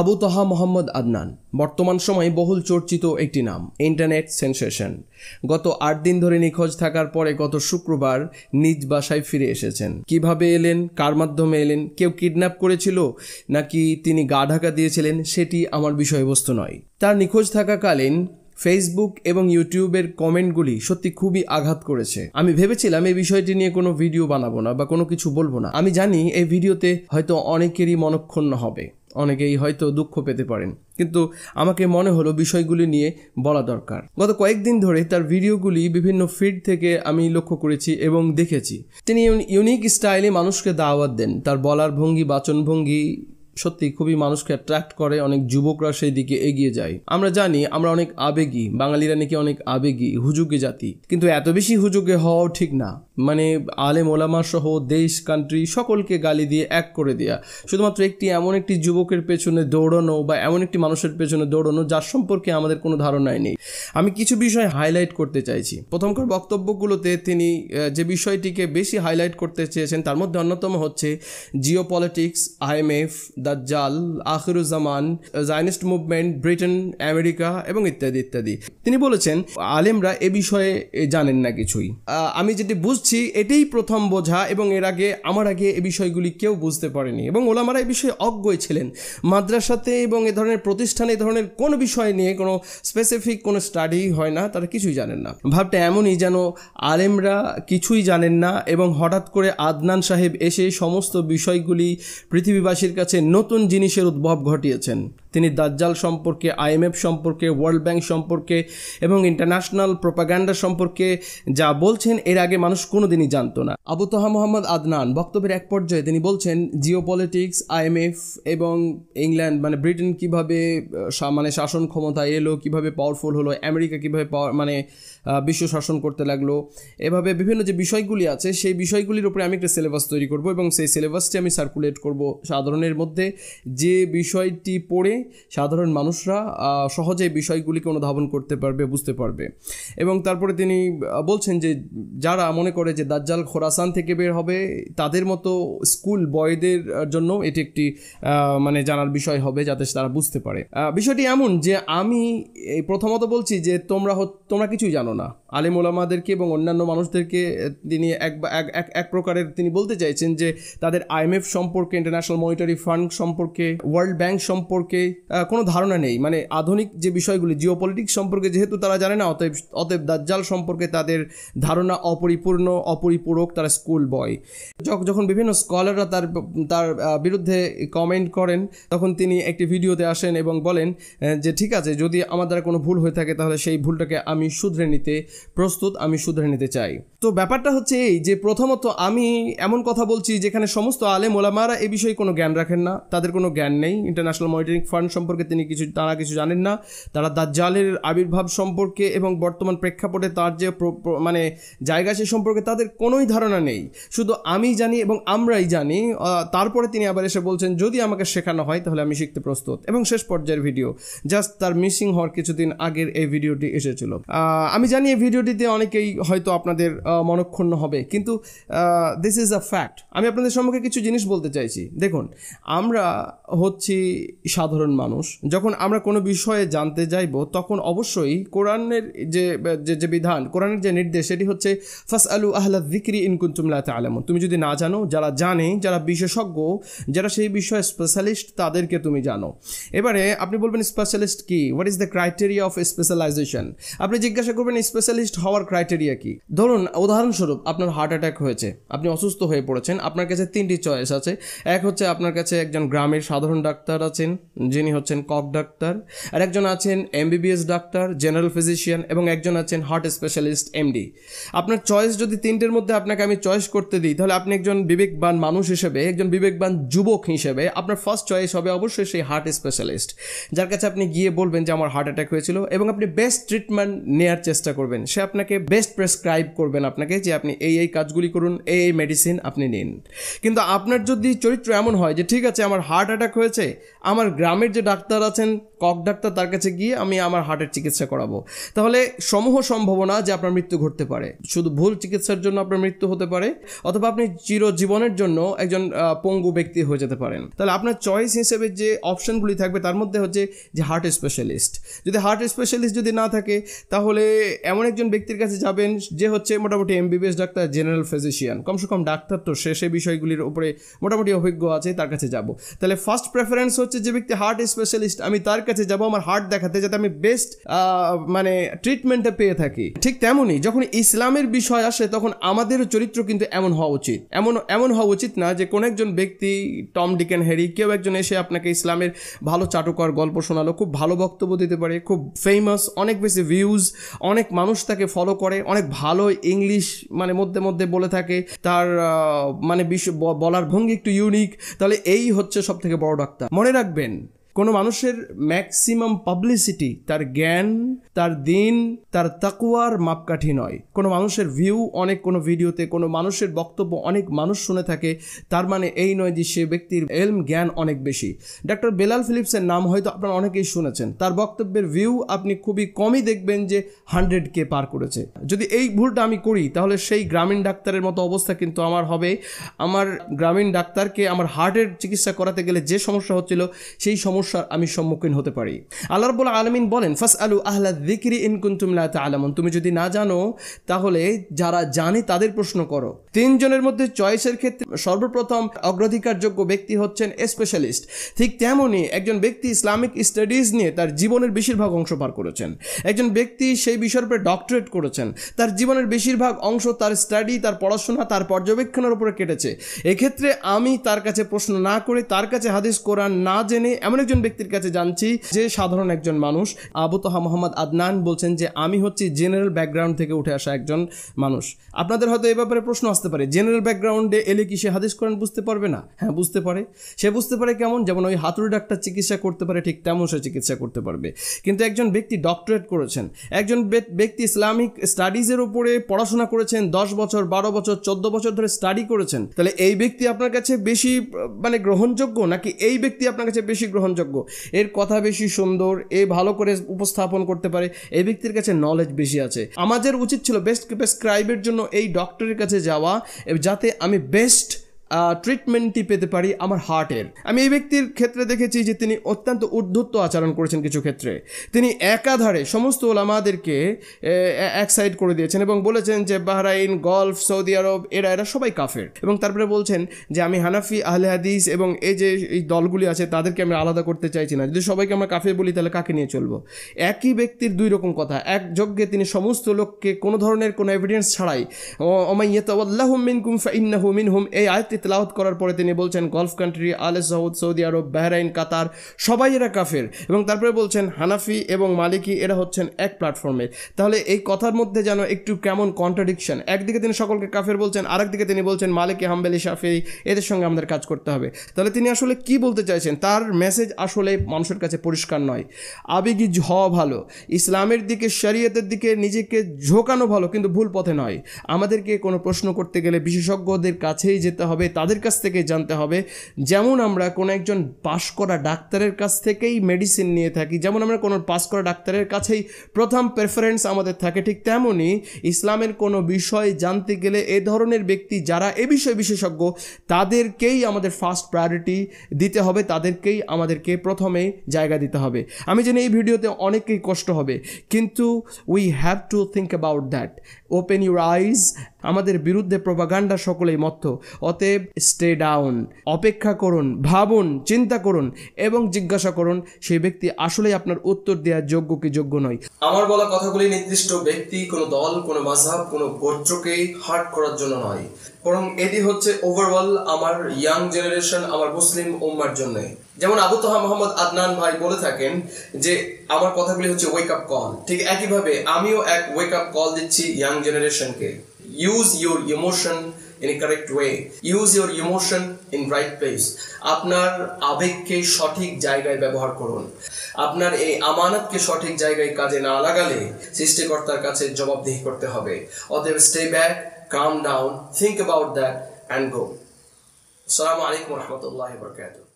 আবু তাহা মোহাম্মদ আদনান বর্তমান সময়ে বহুল চর্চিত একটি নাম ইন্টারনেট সেন্সেশন গত আট দিন ধরে নিখোঁজ থাকার পরে গত শুক্রবার নিজ বাসায় ফিরে এসেছেন কিভাবে এলেন কার মাধ্যমে এলেন কেউ কিডন্যাপ করেছিল নাকি তিনি গা ঢাকা দিয়েছিলেন সেটি আমার বিষয়বস্তু নয় তার নিখোঁজ থাকাকালীন ফেসবুক এবং ইউটিউবের কমেন্টগুলি সত্যি খুবই আঘাত করেছে আমি ভেবেছিলাম এই বিষয়টি নিয়ে কোনো ভিডিও বানাবো না বা কোনো কিছু বলবো না আমি জানি এই ভিডিওতে হয়তো অনেকেরই মনক্ষুণ্ণ হবে অনেকেই হয়তো দুঃখ পেতে পারেন কিন্তু আমাকে মনে হলো বিষয়গুলি নিয়ে বলা দরকার গত কয়েকদিন ধরে তার ভিডিওগুলি বিভিন্ন ফিড থেকে আমি লক্ষ্য করেছি এবং দেখেছি তিনি ইউনিক স্টাইলে মানুষকে দাওয়াত দেন তার বলার ভঙ্গি বাচন ভঙ্গি সত্যি খুবই মানুষকে অ্যাট্রাক্ট করে অনেক যুবকরা সেই দিকে এগিয়ে যায় আমরা জানি আমরা অনেক আবেগী বাঙালিরা নাকি অনেক আবেগী হুজুগে জাতি কিন্তু এত বেশি হুজুগে হওয়াও ঠিক না মানে আলেম ওলামা সহ দেশ কান্ট্রি সকলকে গালি দিয়ে এক করে দেওয়া শুধুমাত্র একটি এমন একটি যুবকের পেছনে দৌড়ানো বা এমন একটি মানুষের পেছনে দৌড়ানো যার সম্পর্কে আমাদের কোনো ধারণাই নেই আমি কিছু বিষয় হাইলাইট করতে চাইছি প্রথমকার বক্তব্যগুলোতে তিনি যে বিষয়টিকে বেশি হাইলাইট করতে চেয়েছেন তার মধ্যে অন্যতম হচ্ছে জিও পলিটিক্স আইএমএফ জাল Akhiruzzaman Zionist movement Britain America এবং ইত্যাদি ইত্যাদি তিনি বলেছেন আলেমরা এ বিষয়ে জানেন না কিছুই আমি যেটি বুঝ বুঝছি এটাই প্রথম বোঝা এবং এর আগে আমার আগে এ বিষয়গুলি কেউ বুঝতে পারেনি এবং ওলামারা এ বিষয়ে অজ্ঞই ছিলেন মাদ্রাসাতে এবং এ ধরনের প্রতিষ্ঠানে এ ধরনের কোনো বিষয় নিয়ে কোনো স্পেসিফিক কোনো স্টাডি হয় না তারা কিছুই জানেন না ভাবটা এমনই যেন আলেমরা কিছুই জানেন না এবং হঠাৎ করে আদনান সাহেব এসে সমস্ত বিষয়গুলি পৃথিবীবাসীর কাছে নতুন জিনিসের উদ্ভব ঘটিয়েছেন তিনি দাজ্জাল সম্পর্কে আইএমএফ সম্পর্কে ওয়ার্ল্ড ব্যাংক সম্পর্কে এবং ইন্টারন্যাশনাল প্রোপাগ্যান্ডা সম্পর্কে যা বলছেন এর আগে মানুষ কোনোদিনই জানতো না আবু তোহা মোহাম্মদ আদনান বক্তব্যের এক পর্যায়ে তিনি বলছেন জিও পলিটিক্স আইএমএফ এবং ইংল্যান্ড মানে ব্রিটেন কিভাবে মানে শাসন ক্ষমতা এলো কিভাবে পাওয়ারফুল হলো আমেরিকা কিভাবে পাওয়ার মানে বিশ্ব শাসন করতে লাগলো এভাবে বিভিন্ন যে বিষয়গুলি আছে সেই বিষয়গুলির উপরে আমি একটা সিলেবাস তৈরি করব এবং সেই সিলেবাসটি আমি সার্কুলেট করব সাধারণের মধ্যে যে বিষয়টি পড়ে সাধারণ মানুষরা সহজে বিষয়গুলিকে অনুধাবন করতে পারবে বুঝতে পারবে এবং তারপরে তিনি বলছেন যে যারা মনে করে যে দাজ্জাল খোরাসান থেকে বের হবে তাদের মতো স্কুল বয়দের জন্য এটি একটি মানে জানার বিষয় হবে যাতে তারা বুঝতে পারে বিষয়টি এমন যে আমি প্রথমত বলছি যে তোমরা তোমরা কিছুই জানো না আলিম ওলামাদেরকে এবং অন্যান্য মানুষদেরকে তিনি এক এক প্রকারের তিনি বলতে চাইছেন যে তাদের আইএমএফ সম্পর্কে ইন্টারন্যাশনাল মনিটারি ফান্ড সম্পর্কে ওয়ার্ল্ড ব্যাংক সম্পর্কে কোনো ধারণা নেই মানে আধুনিক যে বিষয়গুলি জিও পলিটিক্স সম্পর্কে যেহেতু তারা জানে না অতএব অতএব দাজ্জাল সম্পর্কে তাদের ধারণা অপরিপূর্ণ অপরিপূরক তারা স্কুল বয় যখন বিভিন্ন স্কলাররা তার তার বিরুদ্ধে কমেন্ট করেন তখন তিনি একটি ভিডিওতে আসেন এবং বলেন যে ঠিক আছে যদি আমার দ্বারা কোনো ভুল হয়ে থাকে তাহলে সেই ভুলটাকে আমি শুধরে নিতে প্রস্তুত আমি শুধরে নিতে চাই তো ব্যাপারটা হচ্ছে এই যে প্রথমত আমি এমন কথা বলছি যেখানে সমস্ত আলে মোলামারা এ বিষয়ে কোনো জ্ঞান রাখেন না তাদের কোনো জ্ঞান নেই ইন্টারন্যাশনাল মনিটরিং ফান্ড কারণ সম্পর্কে তিনি কিছু তারা কিছু জানেন না তারা জালের আবির্ভাব সম্পর্কে এবং বর্তমান প্রেক্ষাপটে তার যে মানে জায়গা সে সম্পর্কে তাদের কোনোই ধারণা নেই শুধু আমি জানি এবং আমরাই জানি তারপরে তিনি আবার এসে বলছেন যদি আমাকে শেখানো হয় তাহলে আমি শিখতে প্রস্তুত এবং শেষ পর্যায়ের ভিডিও জাস্ট তার মিসিং হওয়ার কিছুদিন আগের এই ভিডিওটি এসেছিল আমি জানি এই ভিডিওটিতে অনেকেই হয়তো আপনাদের মনক্ষুণ্ণ হবে কিন্তু দিস ইজ আ ফ্যাক্ট আমি আপনাদের সম্মুখে কিছু জিনিস বলতে চাইছি দেখুন আমরা হচ্ছি সাধারণ সাধারণ মানুষ যখন আমরা কোনো বিষয়ে জানতে যাইব তখন অবশ্যই কোরআনের যে যে বিধান কোরআনের যে নির্দেশ সেটি হচ্ছে ফাস আলু আহলা জিক্রি ইনকুন্তুমলাতে আলম তুমি যদি না জানো যারা জানে যারা বিশেষজ্ঞ যারা সেই বিষয়ে স্পেশালিস্ট তাদেরকে তুমি জানো এবারে আপনি বলবেন স্পেশালিস্ট কি what is the criteria of specialization আপনি জিজ্ঞাসা করবেন স্পেশালিস্ট হওয়ার ক্রাইটেরিয়া কি ধরুন উদাহরণস্বরূপ আপনার হার্ট অ্যাটাক হয়েছে আপনি অসুস্থ হয়ে পড়েছেন আপনার কাছে তিনটি চয়েস আছে এক হচ্ছে আপনার কাছে একজন গ্রামের সাধারণ ডাক্তার আছেন যে যিনি হচ্ছেন কক ডাক্তার আর একজন আছেন এমবিবিএস ডাক্তার জেনারেল ফিজিশিয়ান এবং একজন আছেন হার্ট স্পেশালিস্ট এমডি আপনার চয়েস যদি তিনটের মধ্যে আপনাকে আমি চয়েস করতে দিই তাহলে আপনি একজন বিবেকবান মানুষ হিসেবে একজন বিবেকবান যুবক হিসেবে আপনার ফার্স্ট চয়েস হবে অবশ্যই সেই হার্ট স্পেশালিস্ট যার কাছে আপনি গিয়ে বলবেন যে আমার হার্ট অ্যাটাক হয়েছিল এবং আপনি বেস্ট ট্রিটমেন্ট নেয়ার চেষ্টা করবেন সে আপনাকে বেস্ট প্রেসক্রাইব করবেন আপনাকে যে আপনি এই এই কাজগুলি করুন এই এই মেডিসিন আপনি নিন কিন্তু আপনার যদি চরিত্র এমন হয় যে ঠিক আছে আমার হার্ট অ্যাটাক হয়েছে আমার গ্রামে গ্রামের যে ডাক্তার আছেন কক ডাক্তার তার কাছে গিয়ে আমি আমার হার্টের চিকিৎসা করাবো তাহলে সমূহ সম্ভাবনা যে আপনার মৃত্যু ঘটতে পারে শুধু ভুল চিকিৎসার জন্য আপনার মৃত্যু হতে পারে অথবা আপনি চিরজীবনের জন্য একজন পঙ্গু ব্যক্তি হয়ে যেতে পারেন তাহলে আপনার চয়েস হিসেবে যে অপশনগুলি থাকবে তার মধ্যে হচ্ছে যে হার্ট স্পেশালিস্ট যদি হার্ট স্পেশালিস্ট যদি না থাকে তাহলে এমন একজন ব্যক্তির কাছে যাবেন যে হচ্ছে মোটামুটি এমবিবিএস ডাক্তার জেনারেল ফিজিশিয়ান কমসে কম ডাক্তার তো সে বিষয়গুলির উপরে মোটামুটি অভিজ্ঞ আছে তার কাছে যাব তাহলে ফার্স্ট প্রেফারেন্স হচ্ছে যে ব্যক্তি হার্ট স্পেশালিস্ট আমি তার কাছে কাছে যাব আমার হার্ট দেখাতে যাতে আমি বেস্ট মানে ট্রিটমেন্টটা পেয়ে থাকি ঠিক তেমনই যখন ইসলামের বিষয় আসে তখন আমাদেরও চরিত্র কিন্তু এমন হওয়া উচিত এমন এমন হওয়া উচিত না যে কোনো একজন ব্যক্তি টম ডিকেন হ্যারি কেউ একজন এসে আপনাকে ইসলামের ভালো চাটুকর গল্প শোনালো খুব ভালো বক্তব্য দিতে পারে খুব ফেমাস অনেক বেশি ভিউজ অনেক মানুষ তাকে ফলো করে অনেক ভালো ইংলিশ মানে মধ্যে মধ্যে বলে থাকে তার মানে বলার ভঙ্গি একটু ইউনিক তাহলে এই হচ্ছে সব থেকে বড় ডাক্তার মনে রাখবেন কোনো মানুষের ম্যাক্সিমাম পাবলিসিটি তার জ্ঞান তার দিন তার তাকুয়ার মাপকাঠি নয় কোনো মানুষের ভিউ অনেক কোনো ভিডিওতে কোনো মানুষের বক্তব্য অনেক মানুষ শুনে থাকে তার মানে এই নয় যে সে ব্যক্তির এলম জ্ঞান অনেক বেশি ডাক্তার বেলাল ফিলিপসের নাম হয়তো আপনারা অনেকেই শুনেছেন তার বক্তব্যের ভিউ আপনি খুবই কমই দেখবেন যে হান্ড্রেড কে পার করেছে যদি এই ভুলটা আমি করি তাহলে সেই গ্রামীণ ডাক্তারের মতো অবস্থা কিন্তু আমার হবে আমার গ্রামীণ ডাক্তারকে আমার হার্টের চিকিৎসা করাতে গেলে যে সমস্যা হচ্ছিল সেই সমস্যা সমস্যার আমি সম্মুখীন হতে পারি আল্লাহ রবুল্লা আলমিন বলেন ফাস আলু আহলা দিকিরি ইনকুন্তুমলা আলমন তুমি যদি না জানো তাহলে যারা জানে তাদের প্রশ্ন করো তিনজনের মধ্যে চয়েসের ক্ষেত্রে সর্বপ্রথম অগ্রাধিকারযোগ্য ব্যক্তি হচ্ছেন স্পেশালিস্ট ঠিক তেমনই একজন ব্যক্তি ইসলামিক স্টাডিজ নিয়ে তার জীবনের বেশিরভাগ অংশ পার করেছেন একজন ব্যক্তি সেই বিষয়ের উপরে ডক্টরেট করেছেন তার জীবনের বেশিরভাগ অংশ তার স্টাডি তার পড়াশোনা তার পর্যবেক্ষণের উপরে কেটেছে এক্ষেত্রে আমি তার কাছে প্রশ্ন না করে তার কাছে হাদিস কোরআন না জেনে এমন একজন একজন ব্যক্তির কাছে জানছি যে সাধারণ একজন মানুষ আবু তোহা মোহাম্মদ আদনান বলছেন যে আমি হচ্ছি জেনারেল ব্যাকগ্রাউন্ড থেকে উঠে আসা একজন মানুষ আপনাদের হয়তো এ ব্যাপারে প্রশ্ন আসতে পারে জেনারেল ব্যাকগ্রাউন্ডে এলে কি সে হাদিস করেন বুঝতে পারবে না হ্যাঁ বুঝতে পারে সে বুঝতে পারে কেমন যেমন ওই হাতুড়ি ডাক্তার চিকিৎসা করতে পারে ঠিক তেমন সে চিকিৎসা করতে পারবে কিন্তু একজন ব্যক্তি ডক্টরেট করেছেন একজন ব্যক্তি ইসলামিক স্টাডিজের উপরে পড়াশোনা করেছেন দশ বছর বারো বছর চোদ্দ বছর ধরে স্টাডি করেছেন তাহলে এই ব্যক্তি আপনার কাছে বেশি মানে গ্রহণযোগ্য নাকি এই ব্যক্তি আপনার কাছে বেশি গ্রহণযোগ্য গ্রহণযোগ্য এর কথা বেশি সুন্দর এ ভালো করে উপস্থাপন করতে পারে এই ব্যক্তির কাছে নলেজ বেশি আছে আমাদের উচিত ছিল বেস্ট প্রেসক্রাইবের জন্য এই ডক্টরের কাছে যাওয়া যাতে আমি বেস্ট ট্রিটমেন্টটি পেতে পারি আমার হার্টের আমি এই ব্যক্তির ক্ষেত্রে দেখেছি যে তিনি অত্যন্ত উদ্ধত্ত আচরণ করেছেন কিছু ক্ষেত্রে তিনি একাধারে সমস্ত ওলামাদেরকে এক সাইড করে দিয়েছেন এবং বলেছেন যে বাহরাইন গলফ সৌদি আরব এরা এরা সবাই কাফের এবং তারপরে বলছেন যে আমি হানাফি আহলে হাদিস এবং এই যে এই দলগুলি আছে তাদেরকে আমি আলাদা করতে চাইছি না যদি সবাইকে আমরা কাফের বলি তাহলে কাকে নিয়ে চলবো একই ব্যক্তির দুই রকম কথা এক যজ্ঞে তিনি সমস্ত লোককে কোনো ধরনের কোনো এভিডেন্স ছাড়াই অমাইয়াত মিনকুম হুম ইন্নাহু হুম এই আয়তে তেলাওত করার পরে তিনি বলছেন gulf country Al Saud Saudi Arabia Bahrain Qatar সবাই এরা কাফের এবং তারপরে বলছেন হানাফি এবং মালিকি এরা হচ্ছেন এক প্ল্যাটফর্মে তাহলে এই কথার মধ্যে যেন একটু কেমন কন্ট্রাডিকশন একদিকে তিনি সকলকে কাফের বলছেন আরেকদিকে তিনি বলছেন মালিকি হাম্বেলি শাফি এদের সঙ্গে আমাদের কাজ করতে হবে তাহলে তিনি আসলে কি বলতে চাইছেন তার মেসেজ আসলে মানুষের কাছে পরিষ্কার নয় আবেগী ঝ ভালো ইসলামের দিকে শরিয়তের দিকে নিজেকে ঝোঁকানো ভালো কিন্তু ভুল পথে নয় আমাদেরকে কোনো প্রশ্ন করতে গেলে বিশেষজ্ঞদের কাছেই যেতে হবে তাদের কাছ থেকে জানতে হবে যেমন আমরা কোনো একজন পাস করা ডাক্তারের কাছ থেকেই মেডিসিন নিয়ে থাকি যেমন আমরা কোনো পাশ করা ডাক্তারের কাছেই প্রথম প্রেফারেন্স আমাদের থাকে ঠিক তেমনই ইসলামের কোনো বিষয় জানতে গেলে এ ধরনের ব্যক্তি যারা এ বিষয়ে বিশেষজ্ঞ তাদেরকেই আমাদের ফার্স্ট প্রায়োরিটি দিতে হবে তাদেরকেই আমাদেরকে প্রথমে জায়গা দিতে হবে আমি জানি এই ভিডিওতে অনেকেই কষ্ট হবে কিন্তু we have to think about that open your eyes আমাদের বিরুদ্ধে প্রভাগান্ডা সকলেই মত অতএব স্টে ডাউন অপেক্ষা করুন ভাবুন চিন্তা করুন এবং জিজ্ঞাসা করুন সেই ব্যক্তি আসলে আপনার উত্তর দেওয়ার যোগ্য কি যোগ্য নয় আমার বলা কথাগুলি নির্দিষ্ট ব্যক্তি কোনো দল কোনো মাঝাব কোনো গোত্রকে হার্ট করার জন্য নয় বরং এটি হচ্ছে ওভারঅল আমার ইয়াং জেনারেশন আমার মুসলিম উম্মার জন্য যেমন আবু তোহা মোহাম্মদ আদনান ভাই বলে থাকেন যে আমার কথাগুলি হচ্ছে ওয়েক আপ কল ঠিক একইভাবে আমিও এক ওয়েক আপ কল দিচ্ছি ইয়াং জেনারেশনকে use your emotion in a way use your emotion in right place আপনার আবেগকে সঠিক জায়গায় ব্যবহার করুন আপনার এই আমানতকে সঠিক জায়গায় কাজে না লাগালে সৃষ্টিকর্তার কাছে জবাবদিহি করতে হবে অতএব stay back calm down think about that and go আসসালামু আলাইকুম রহমতুল্লাহ বরকাতুহ